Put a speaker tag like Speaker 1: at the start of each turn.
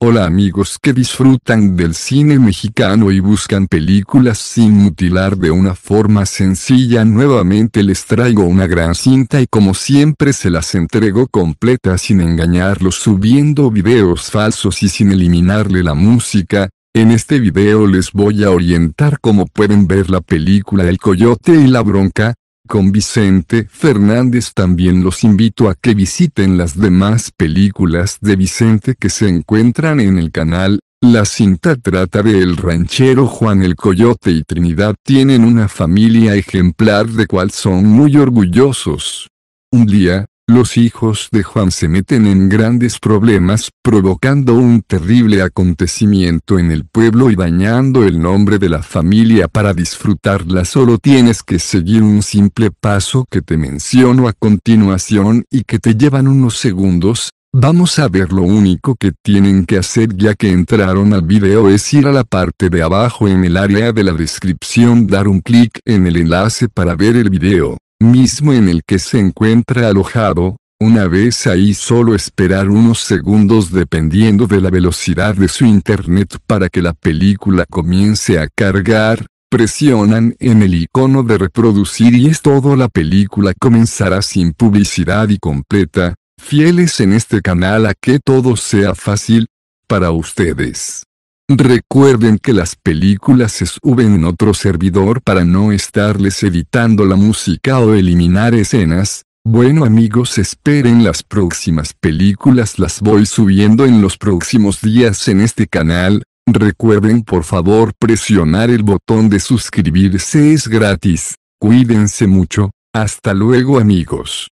Speaker 1: Hola amigos que disfrutan del cine mexicano y buscan películas sin mutilar de una forma sencilla. Nuevamente les traigo una gran cinta y como siempre se las entrego completa sin engañarlos subiendo videos falsos y sin eliminarle la música. En este video les voy a orientar cómo pueden ver la película El Coyote y la Bronca, con Vicente Fernández. También los invito a que visiten las demás películas de Vicente que se encuentran en el canal. La cinta trata de El ranchero Juan el Coyote y Trinidad tienen una familia ejemplar de cual son muy orgullosos. Un día, los hijos de Juan se meten en grandes problemas, provocando un terrible acontecimiento en el pueblo y bañando el nombre de la familia para disfrutarla solo tienes que seguir un simple paso que te menciono a continuación y que te llevan unos segundos, Vamos a ver lo único que tienen que hacer ya que entraron al video es ir a la parte de abajo en el área de la descripción dar un clic en el enlace para ver el video mismo en el que se encuentra alojado, una vez ahí solo esperar unos segundos dependiendo de la velocidad de su internet para que la película comience a cargar, presionan en el icono de reproducir y es todo la película comenzará sin publicidad y completa, fieles en este canal a que todo sea fácil, para ustedes. Recuerden que las películas se suben en otro servidor para no estarles editando la música o eliminar escenas. Bueno amigos esperen las próximas películas las voy subiendo en los próximos días en este canal. Recuerden por favor presionar el botón de suscribirse es gratis. Cuídense mucho. Hasta luego amigos.